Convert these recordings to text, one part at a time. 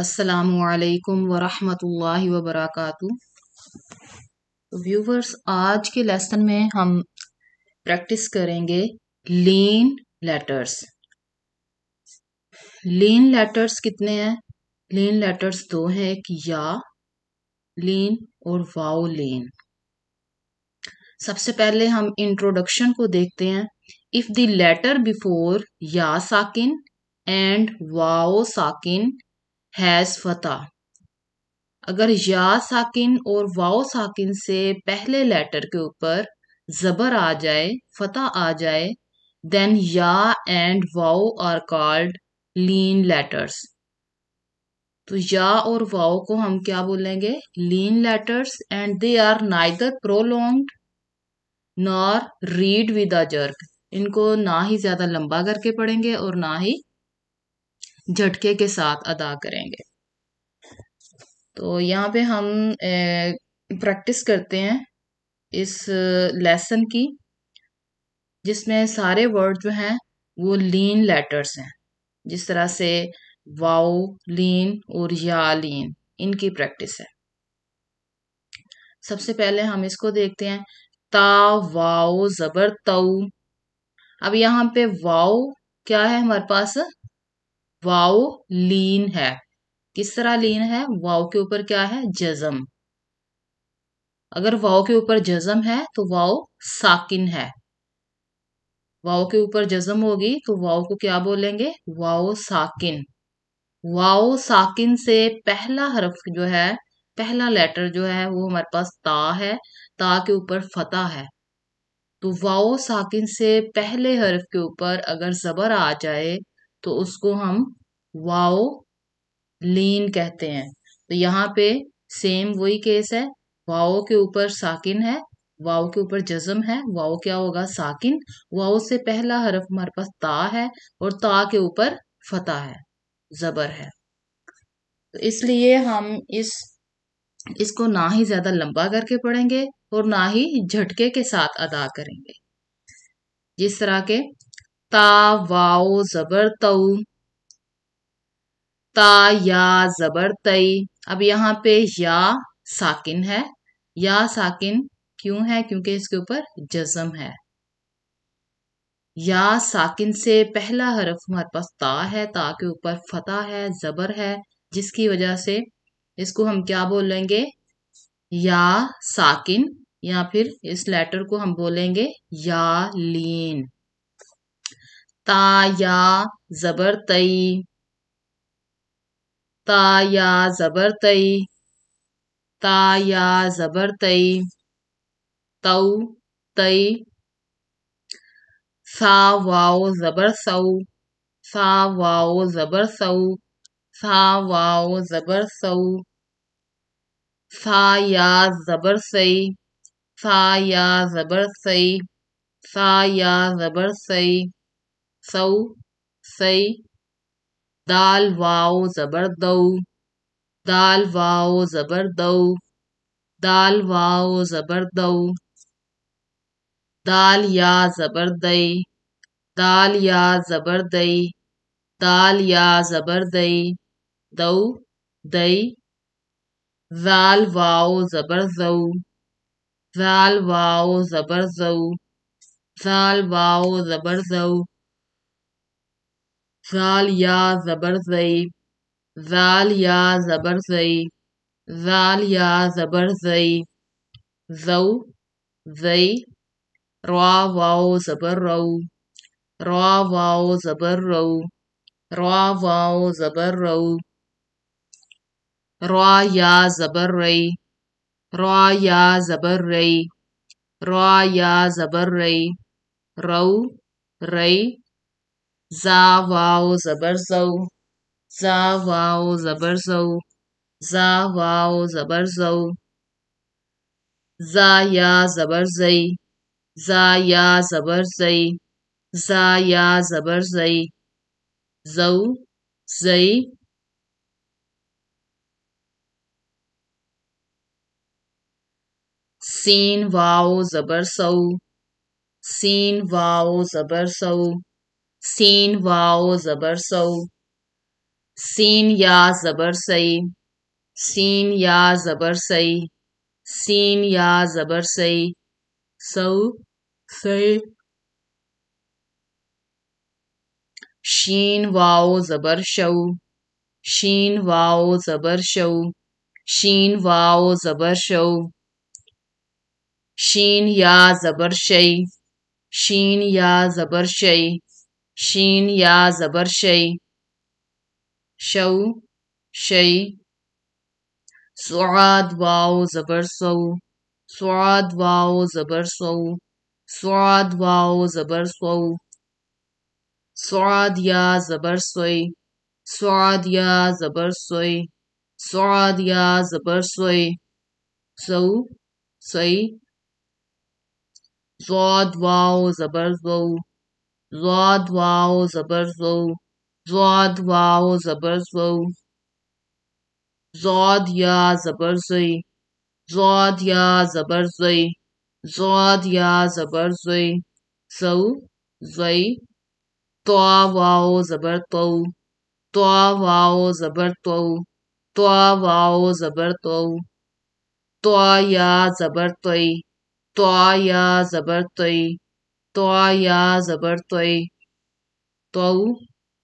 असलकम वरहमल वबरक व्यूवर्स आज के लेसन में हम प्रैक्टिस करेंगे लीन लेटर्स लीन लेटर्स कितने हैं लीन लेटर्स दो हैं एक या लीन और वाओ लीन सबसे पहले हम इंट्रोडक्शन को देखते हैं इफ़ द लेटर बिफोर या साकिन एंड वाओ साकिन हैज़ फ़तः अगर या साकिन और वाओ साकिन से पहले लेटर के ऊपर ज़बर आ जाए फ़तः आ जाए देन या एंड वाओ आर कॉल्ड लीन लेटर्स तो या और वाओ को हम क्या बोलेंगे लीन letters and they are neither prolonged nor read with a jerk इनको ना ही ज़्यादा लंबा करके पढ़ेंगे और ना ही झटके के साथ अदा करेंगे तो यहाँ पे हम प्रैक्टिस करते हैं इस लेसन की जिसमें सारे वर्ड जो हैं वो लीन लेटर्स हैं जिस तरह से वाओ लीन और या लीन इनकी प्रैक्टिस है सबसे पहले हम इसको देखते हैं ता वाओ जबर तऊ अब यहाँ पे वाओ क्या है हमारे पास वाओ लीन है किस तरह लीन है वाओ के ऊपर क्या है जजम अगर वाओ के ऊपर जजम है तो वाओ साकिन है वाओ के ऊपर जजम होगी तो वाओ को क्या बोलेंगे वाओ साकिन वाओ साकिन से पहला हरफ जो है पहला लेटर जो है वो हमारे पास ता है ता के ऊपर फता है तो वाओ साकिन से पहले हरफ के ऊपर अगर जबर आ जाए तो उसको हम वाओ लीन कहते हैं तो यहाँ पे सेम वही केस है वाओ के ऊपर साकिन है वाओ के ऊपर जजम है वाओ क्या होगा साकिन वाओ से पहला हरफ हमारे पास ता है और ता के ऊपर फता है जबर है तो इसलिए हम इस इसको ना ही ज्यादा लंबा करके पढ़ेंगे और ना ही झटके के साथ अदा करेंगे जिस तरह के ता वाओ जबर तऊ ता या जबर तई अब यहाँ पे या साकिन है या साकिन क्यों है क्योंकि इसके ऊपर जजम है या साकिन से पहला हरफ हमारे पास ता है ता के ऊपर फता है जबर है जिसकी वजह से इसको हम क्या बोलेंगे या साकिन या फिर इस लेटर को हम बोलेंगे या लीन ता या जबर तई ता जबर तई ता जबर तई तऊ तई सा वाओ जबर सऊ सा वाओ जबर सऊ सा वाओ जबर सऊ सा या जबर सई सा या जबर सई सा या जबर सई सऊ सई दाल वाओ ज़बर दऊ दाल वाओ ज़बर दऊ दाल वाओ ज़बर दऊ दाल या ज़बर दई दाल या ज़बर दई दाल या ज़बर दई दऊ दई जाल वाओ ज़बर जऊ जाल वाओ ज़बर जऊ जाल वाओ ज़बर जऊ ज़ाल या ज़बर ज़ई ज़ाल या ज़बर ज़ई ज़ाल या ज़बर ज़ई जऊ ज़ई रवा वाओ ज़बर रऊ रवा वाओ ज़बर रऊ रवा वाओ ज़बर रऊ रवा या ज़बर रई रवा या ज़बर रई रवा या ज़बर रई रऊ रई za vau zabrzou, za vau zabrzou, za vau zabrzou, za ya zabrzej, za ya zabrzej, za ya zabrzej, zou, zej, Seen vowels a bursal. Seen vowels a bursal. सीन वाओ ज़बर सऊ सीन या ज़बर सई सीन या ज़बर सई सीन या ज़बर सई सऊ सई शीन वाओ ज़बर शऊ शीन वाओ ज़बर शऊ शीन वाओ ज़बर शऊ शीन या ज़बर शई शीन या ज़बर शई شین یا زبر شی شو شی سعاد واو زبر سو سعاد واو زبر سو سعاد واو زبر سو سعاد یا زبر سوی سعاد یا زبر سوی سعاد یا زبر سوی سو سوی صاد واو زبر زو ضاد واو زبر زو ضاد واو زبر زو ضاد يا زبر زي ضاد يا زبر زي ضاد يا زبر زي سو زي طا واو زبر طو طا واو زبر طو طا واو زبر طو طا يا زبر طي طا يا زبر طي तो या ज़बर तोय तो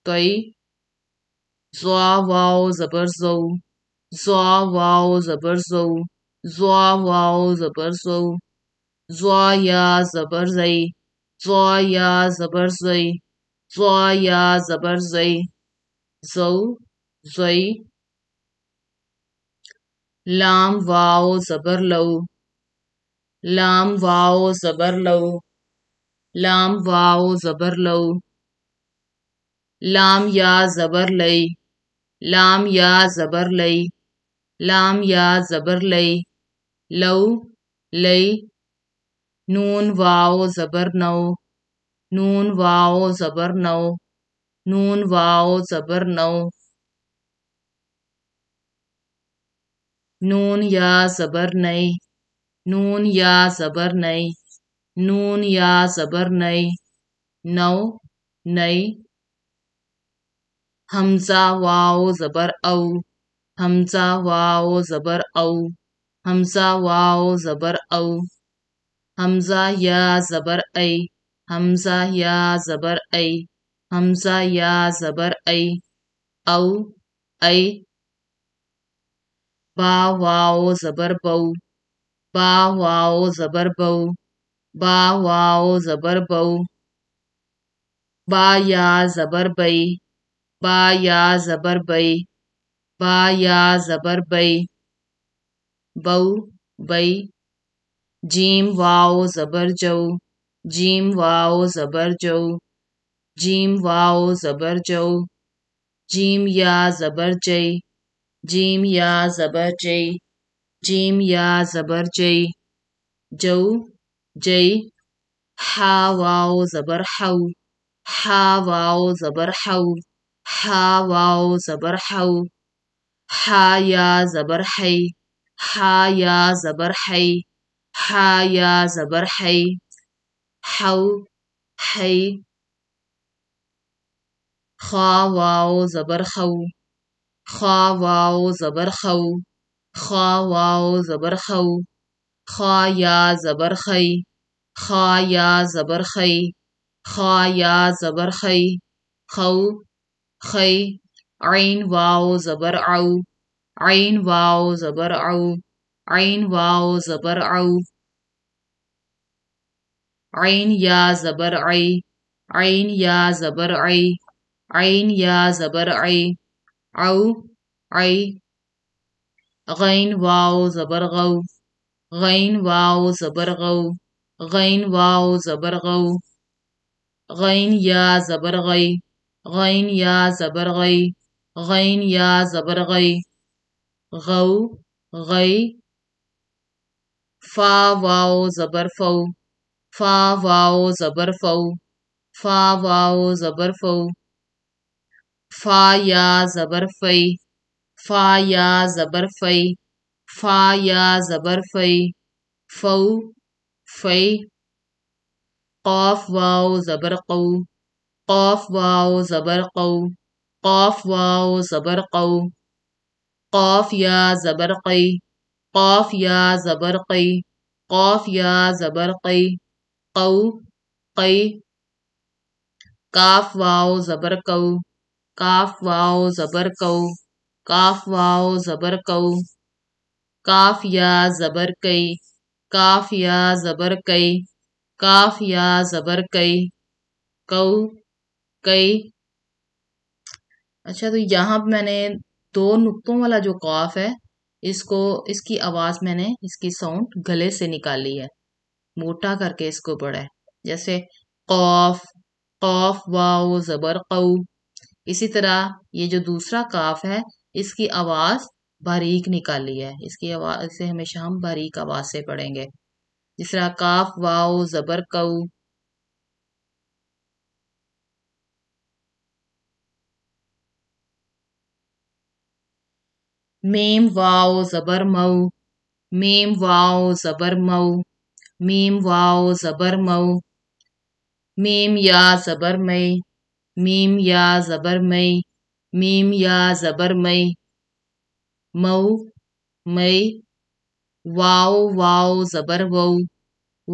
तोई जो वाओ ज़बर जो जो वाओ ज़बर जो जो वाओ ज़बर जो जो या ज़बर जई जो या ज़बर जई जो या ज़बर जई जो जई लाम वाओ ज़बर लौ लाम वाओ ज़बर लौ लाम वाओ जबर लऊ लाम या जबर लई लाम या जबर लई लाम या जबर लई लऊ लई नून वाओ जबर नौ नून वाओ जबर नौ नून वाओ जबर नौ नून या जबर नई नून या जबर नई نون یا زبر نی نو نی همزه واو زبر او همزه واو زبر او همزه واو زبر او همزه یا زبر ای همزه یا زبر ای همزه یا زبر ای او ای با واو زبر بو با واو زبر بو बा वाओ ज़बर बऊ बा या ज़बर बई बा या ज़बर बई बा या ज़बर बई बऊ बई जीम वाओ ज़बर जऊ जीम वाओ ज़बर जऊ जीम वाओ ज़बर जऊ जीम या ज़बर जई जीम या ज़बर जई जीम या ज़बर जई जऊ جي حا واو زبر حو حا واو زبر حو حا واو زبر حو حا يا زبر حي حا يا زبر حي حا يا زبر حي حو حي خا واو زبر خو خا واو زبر خو خا واو زبر خو خا يا زبر خي خا یا زبر خی خا یا زبر خی خو خی عین واو زبر عو عین واو زبر عو عین واو زبر عو عین یا زبر عی عین یا زبر عی عین یا زبر عی عو عی غین واو زبر غو غین واو زبر غو غین واو زبر غو غین یا زبر غی غین یا زبر غی غین یا زبر غی غو غی فا واو زبر فو فا واو زبر فو فا واو زبر فو فا یا زبر فی فا یا زبر فی فا یا زبر فی فو في قاف واو زبرقو قاف واو زبرقو قاف واو زبرقو قاف يا زبرقي قاف يا زبرقي قاف يا زبرقي قو قي كاف واو زبرقو كاف واو زبرقو كاف واو زبرقو كاف يا زبرقي काफ या ज़बर कई काफ या ज़बर कई कऊ कई अच्छा तो यहाँ मैंने दो नुक्तों वाला जो काफ है इसको इसकी आवाज़ मैंने इसकी साउंड गले से निकाली है मोटा करके इसको पढ़ा है जैसे कौफ कौफ वाओ ज़बर कऊ इसी तरह ये जो दूसरा काफ है इसकी आवाज़ बारीक निकाल लिया है इसकी आवाज़ से हमेशा हम बारीक आवाज़ से पढ़ेंगे जिस तरह काफ वाओ जबर कऊ मेम वाओ जबर मऊ मेम वाओ जबर मऊ मीम वाओ जबर मऊ मीम या जबर मई मीम या जबर मई मीम या जबर मई मऊ मई वाओ वाओ जबर वऊ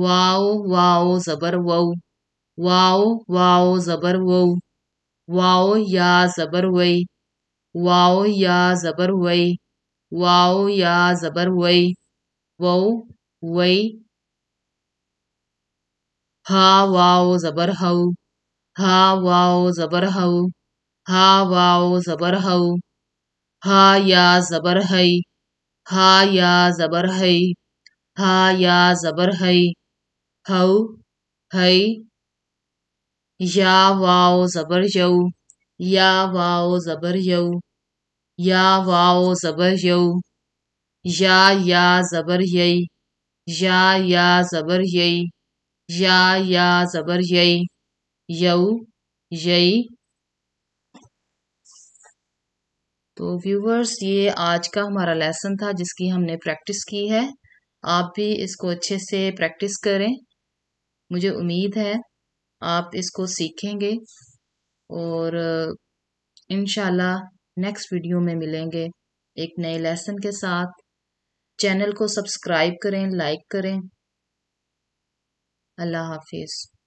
वाओ वाओ जबर वऊ वाओ वाओ जबर वऊ वाओ या जबर वई वाओ या जबर वई वाओ या जबर वई वऊ वई हा वाओ जबर हऊ हा वाओ जबर हऊ हा वाओ जबर हऊ ها یا زبر هی ها یا زبر هی ها یا زبر هی هو هی یا واو زبر یو یا واو زبر یو یا واو زبر یو یا یا زبر یی یا یا زبر یی یا یا زبر یی یو یی तो व्यूवर्स ये आज का हमारा लेसन था जिसकी हमने प्रैक्टिस की है आप भी इसको अच्छे से प्रैक्टिस करें मुझे उम्मीद है आप इसको सीखेंगे और इन नेक्स्ट वीडियो में मिलेंगे एक नए लेसन के साथ चैनल को सब्सक्राइब करें लाइक करें अल्लाह हाफिज़